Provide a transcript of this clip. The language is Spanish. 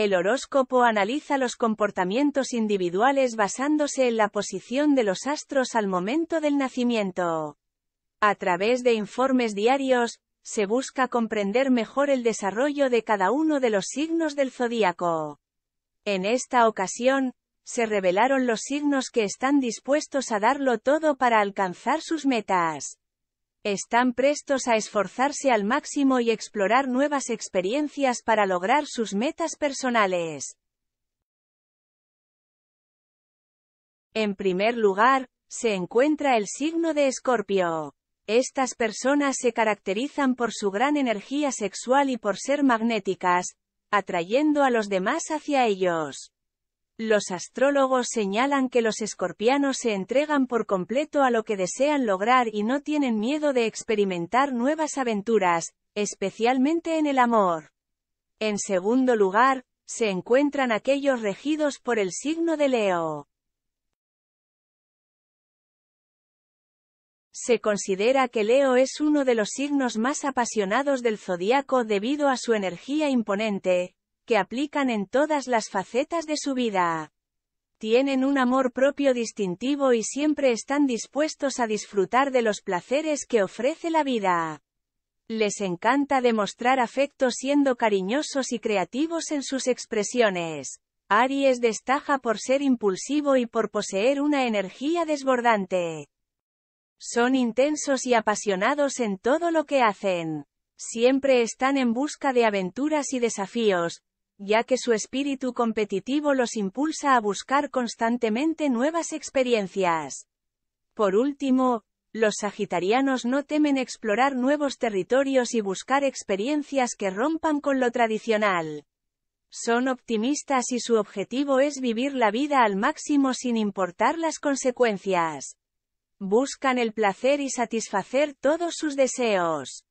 El horóscopo analiza los comportamientos individuales basándose en la posición de los astros al momento del nacimiento. A través de informes diarios, se busca comprender mejor el desarrollo de cada uno de los signos del zodíaco. En esta ocasión, se revelaron los signos que están dispuestos a darlo todo para alcanzar sus metas. Están prestos a esforzarse al máximo y explorar nuevas experiencias para lograr sus metas personales. En primer lugar, se encuentra el signo de Escorpio. Estas personas se caracterizan por su gran energía sexual y por ser magnéticas, atrayendo a los demás hacia ellos. Los astrólogos señalan que los escorpianos se entregan por completo a lo que desean lograr y no tienen miedo de experimentar nuevas aventuras, especialmente en el amor. En segundo lugar, se encuentran aquellos regidos por el signo de Leo. Se considera que Leo es uno de los signos más apasionados del zodiaco debido a su energía imponente, que aplican en todas las facetas de su vida. Tienen un amor propio distintivo y siempre están dispuestos a disfrutar de los placeres que ofrece la vida. Les encanta demostrar afecto siendo cariñosos y creativos en sus expresiones. Aries destaja por ser impulsivo y por poseer una energía desbordante. Son intensos y apasionados en todo lo que hacen. Siempre están en busca de aventuras y desafíos, ya que su espíritu competitivo los impulsa a buscar constantemente nuevas experiencias. Por último, los sagitarianos no temen explorar nuevos territorios y buscar experiencias que rompan con lo tradicional. Son optimistas y su objetivo es vivir la vida al máximo sin importar las consecuencias. Buscan el placer y satisfacer todos sus deseos.